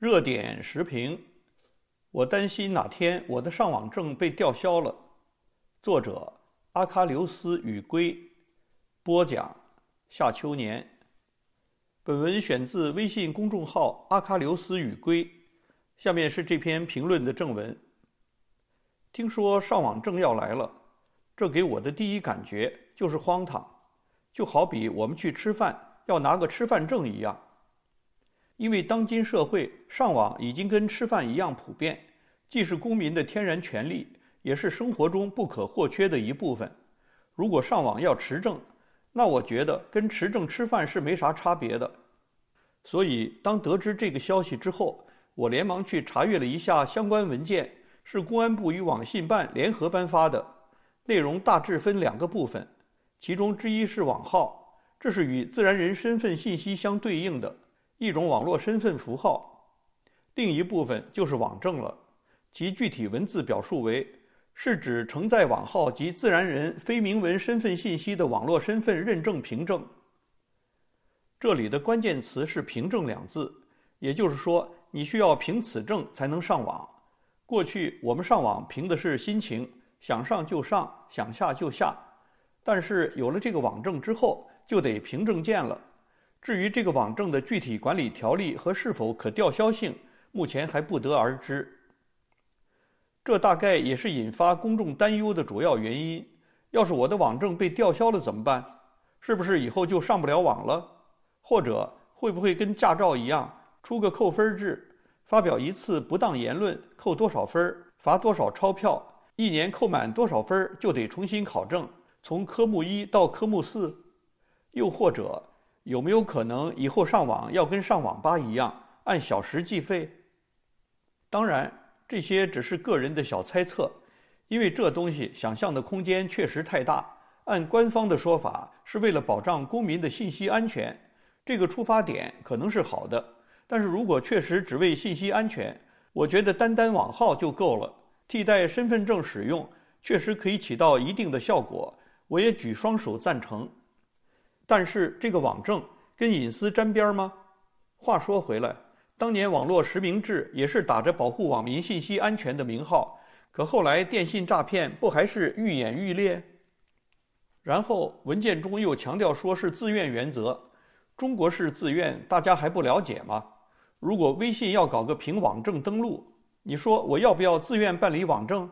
热点时评，我担心哪天我的上网证被吊销了。作者：阿喀琉斯与龟，播讲：夏秋年。本文选自微信公众号“阿喀琉斯与龟”。下面是这篇评论的正文。听说上网证要来了，这给我的第一感觉就是荒唐，就好比我们去吃饭要拿个吃饭证一样。因为当今社会上网已经跟吃饭一样普遍，既是公民的天然权利，也是生活中不可或缺的一部分。如果上网要持证，那我觉得跟持证吃饭是没啥差别的。所以，当得知这个消息之后，我连忙去查阅了一下相关文件，是公安部与网信办联合颁发的，内容大致分两个部分，其中之一是网号，这是与自然人身份信息相对应的。一种网络身份符号，另一部分就是网证了。其具体文字表述为：是指承载网号及自然人非明文身份信息的网络身份认证凭证。这里的关键词是“凭证”两字，也就是说，你需要凭此证才能上网。过去我们上网凭的是心情，想上就上，想下就下。但是有了这个网证之后，就得凭证件了。至于这个网证的具体管理条例和是否可吊销性，目前还不得而知。这大概也是引发公众担忧的主要原因。要是我的网证被吊销了怎么办？是不是以后就上不了网了？或者会不会跟驾照一样，出个扣分制？发表一次不当言论扣多少分？罚多少钞票？一年扣满多少分就得重新考证，从科目一到科目四？又或者？有没有可能以后上网要跟上网吧一样按小时计费？当然，这些只是个人的小猜测，因为这东西想象的空间确实太大。按官方的说法，是为了保障公民的信息安全，这个出发点可能是好的。但是如果确实只为信息安全，我觉得单单网号就够了，替代身份证使用，确实可以起到一定的效果。我也举双手赞成。但是这个网证跟隐私沾边儿吗？话说回来，当年网络实名制也是打着保护网民信息安全的名号，可后来电信诈骗不还是愈演愈烈？然后文件中又强调说是自愿原则，中国是自愿，大家还不了解吗？如果微信要搞个凭网证登录，你说我要不要自愿办理网证？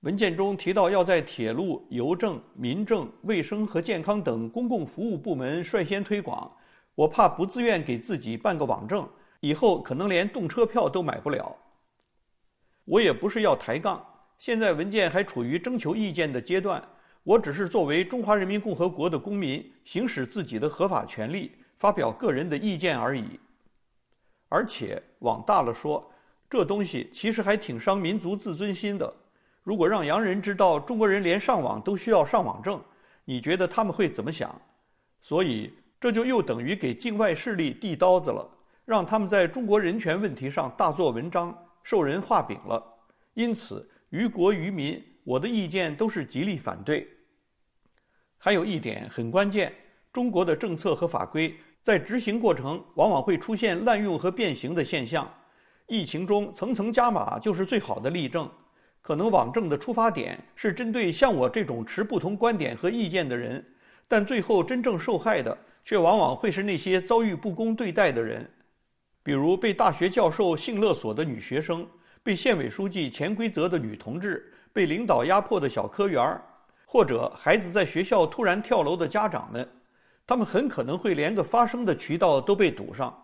文件中提到要在铁路、邮政、民政、卫生和健康等公共服务部门率先推广。我怕不自愿给自己办个网证，以后可能连动车票都买不了。我也不是要抬杠，现在文件还处于征求意见的阶段，我只是作为中华人民共和国的公民，行使自己的合法权利，发表个人的意见而已。而且往大了说，这东西其实还挺伤民族自尊心的。如果让洋人知道中国人连上网都需要上网证，你觉得他们会怎么想？所以这就又等于给境外势力递刀子了，让他们在中国人权问题上大做文章，受人画饼了。因此，于国于民，我的意见都是极力反对。还有一点很关键，中国的政策和法规在执行过程往往会出现滥用和变形的现象，疫情中层层加码就是最好的例证。可能网证的出发点是针对像我这种持不同观点和意见的人，但最后真正受害的却往往会是那些遭遇不公对待的人，比如被大学教授性勒索的女学生，被县委书记潜规则的女同志，被领导压迫的小科员儿，或者孩子在学校突然跳楼的家长们，他们很可能会连个发声的渠道都被堵上。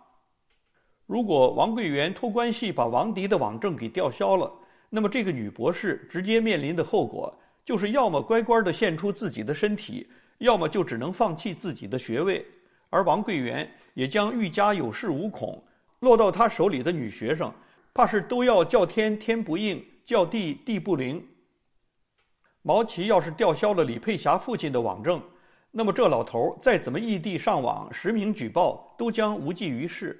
如果王桂元托关系把王迪的网证给吊销了。那么，这个女博士直接面临的后果，就是要么乖乖的献出自己的身体，要么就只能放弃自己的学位。而王桂元也将愈加有恃无恐，落到他手里的女学生，怕是都要叫天天不应，叫地地不灵。毛奇要是吊销了李佩霞父亲的网证，那么这老头儿再怎么异地上网实名举报，都将无济于事。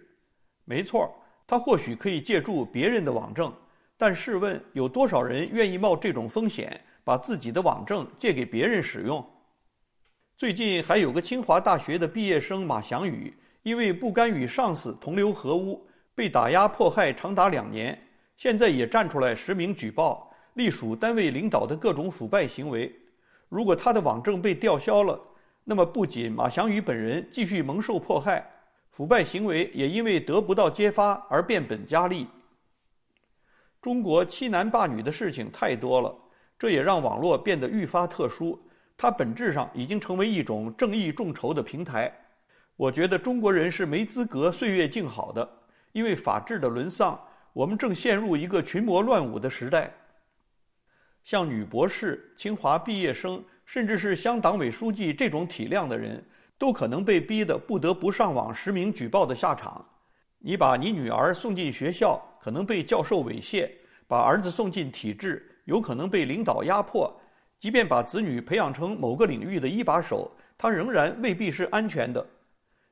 没错，他或许可以借助别人的网证。但试问，有多少人愿意冒这种风险，把自己的网证借给别人使用？最近还有个清华大学的毕业生马翔宇，因为不甘与上司同流合污，被打压迫害长达两年，现在也站出来实名举报隶属单位领导的各种腐败行为。如果他的网证被吊销了，那么不仅马翔宇本人继续蒙受迫害，腐败行为也因为得不到揭发而变本加厉。中国欺男霸女的事情太多了，这也让网络变得愈发特殊。它本质上已经成为一种正义众筹的平台。我觉得中国人是没资格岁月静好的，因为法治的沦丧，我们正陷入一个群魔乱舞的时代。像女博士、清华毕业生，甚至是乡党委书记这种体量的人，都可能被逼得不得不上网实名举报的下场。你把你女儿送进学校，可能被教授猥亵；把儿子送进体制，有可能被领导压迫。即便把子女培养成某个领域的一把手，他仍然未必是安全的。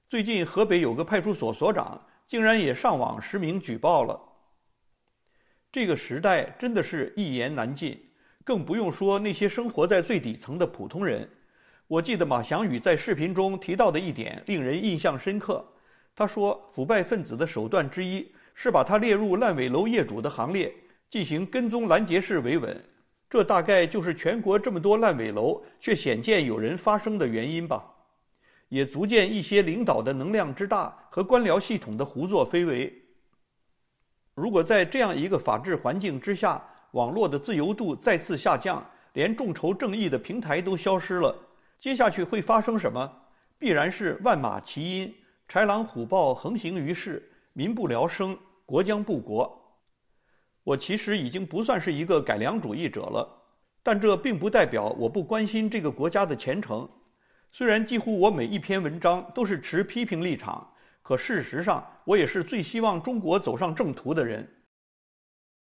最近，河北有个派出所所长竟然也上网实名举报了。这个时代真的是一言难尽，更不用说那些生活在最底层的普通人。我记得马祥宇在视频中提到的一点，令人印象深刻。他说：“腐败分子的手段之一是把他列入烂尾楼业主的行列，进行跟踪拦截式维稳。这大概就是全国这么多烂尾楼却鲜见有人发声的原因吧。也足见一些领导的能量之大和官僚系统的胡作非为。如果在这样一个法治环境之下，网络的自由度再次下降，连众筹正义的平台都消失了，接下去会发生什么？必然是万马齐喑。”豺狼虎豹横行于世，民不聊生，国将不国。我其实已经不算是一个改良主义者了，但这并不代表我不关心这个国家的前程。虽然几乎我每一篇文章都是持批评立场，可事实上，我也是最希望中国走上正途的人。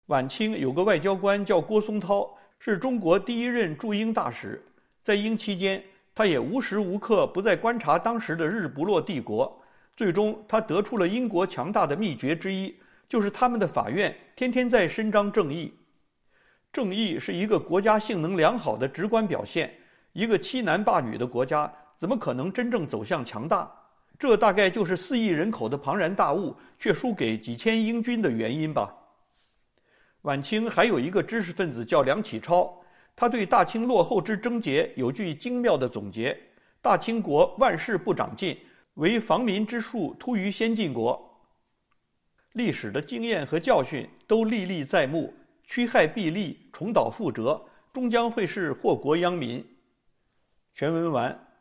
晚清有个外交官叫郭嵩焘，是中国第一任驻英大使，在英期间，他也无时无刻不在观察当时的日不落帝国。最终，他得出了英国强大的秘诀之一，就是他们的法院天天在伸张正义。正义是一个国家性能良好的直观表现。一个欺男霸女的国家，怎么可能真正走向强大？这大概就是四亿人口的庞然大物却输给几千英军的原因吧。晚清还有一个知识分子叫梁启超，他对大清落后之症结有句精妙的总结：“大清国万事不长进。”为防民之术突于先进国，历史的经验和教训都历历在目，趋害避利，重蹈覆辙，终将会是祸国殃民。全文完。